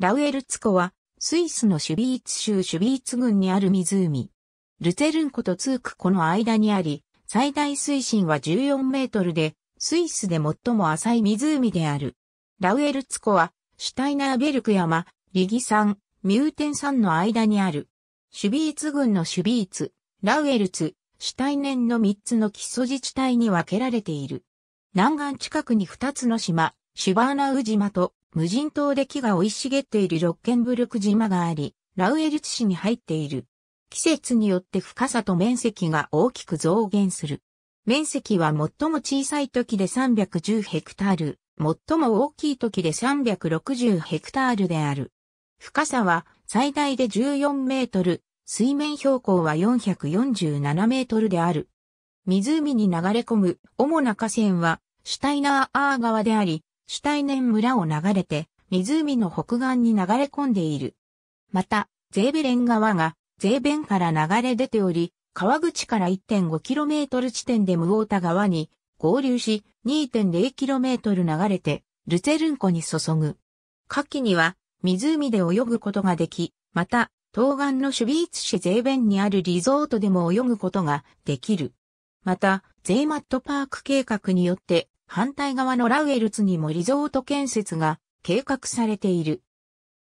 ラウエルツ湖は、スイスのシュビーツ州シュビーツ郡にある湖。ルツェルン湖とツーク湖の間にあり、最大水深は14メートルで、スイスで最も浅い湖である。ラウエルツ湖は、シュタイナーベルク山、リギ山、ミューテン山の間にある。シュビーツ郡のシュビーツ、ラウエルツ、シュタイネンの3つの基礎自治体に分けられている。南岸近くに2つの島、シュバーナウ島と無人島で木が生い茂っているロッケンブルク島があり、ラウエルツ市に入っている。季節によって深さと面積が大きく増減する。面積は最も小さい時で310ヘクタール、最も大きい時で360ヘクタールである。深さは最大で14メートル、水面標高は447メートルである。湖に流れ込む主な河川はシュタイナーアー川であり、シュタイネン村を流れて、湖の北岸に流れ込んでいる。また、ゼーベレン川が、ゼーベンから流れ出ており、川口から 1.5km 地点でムオータ川に合流し、2.0km 流れて、ルツェルン湖に注ぐ。夏季には、湖で泳ぐことができ、また、東岸のシュビーツ市ゼーベンにあるリゾートでも泳ぐことができる。また、ゼーマットパーク計画によって、反対側のラウエルツにもリゾート建設が計画されている。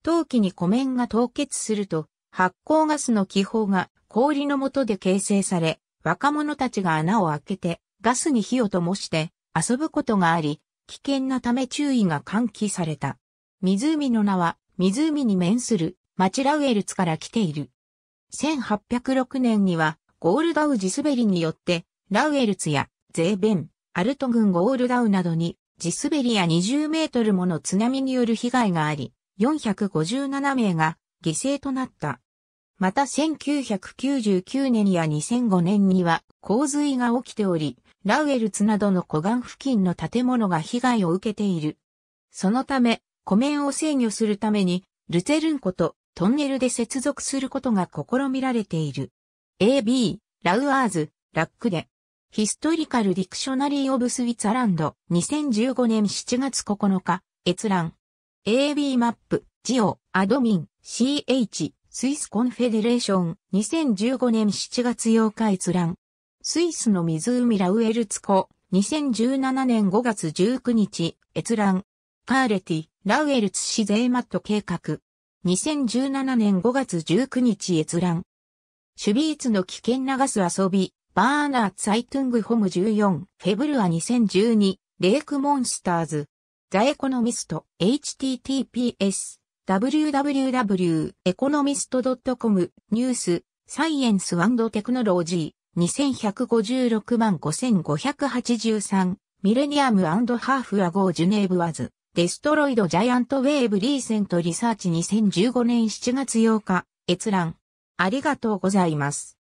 陶器に湖面が凍結すると、発酵ガスの気泡が氷の下で形成され、若者たちが穴を開けてガスに火を灯して遊ぶことがあり、危険なため注意が喚起された。湖の名は湖に面する町ラウエルツから来ている。1806年にはゴールダウジ滑りによってラウエルツやゼーベン、アルト群ゴールダウなどに地滑りや20メートルもの津波による被害があり、457名が犠牲となった。また1999年や2005年には洪水が起きており、ラウエルツなどの湖岸付近の建物が被害を受けている。そのため、湖面を制御するために、ルツェルン湖とトンネルで接続することが試みられている。AB、ラウアーズ、ラックで、ヒストリカル・ディクショナリー・オブ・スイツアランド、2015年7月9日、閲覧。AB マップ、ジオ、アドミン、CH、スイスコンフェデレーション、2015年7月8日閲覧。スイスの湖ラウエルツ湖、2017年5月19日、閲覧。カーレティ、ラウエルツ市税マット計画。2017年5月19日閲覧。シュビーツの危険なガス遊び、バーナー・ツァイトゥング・ホム14、フェブルア2012、レイク・モンスターズ、ザ・エコノミスト、https、www.economist.com、ニュース、サイエンステクノロジー、2156万5583、ミレニアムハーフアゴー・ジュネーブ・ワズ、デストロイド・ジャイアント・ウェーブ・リーセント・リサーチ2015年7月8日、閲覧。ありがとうございます。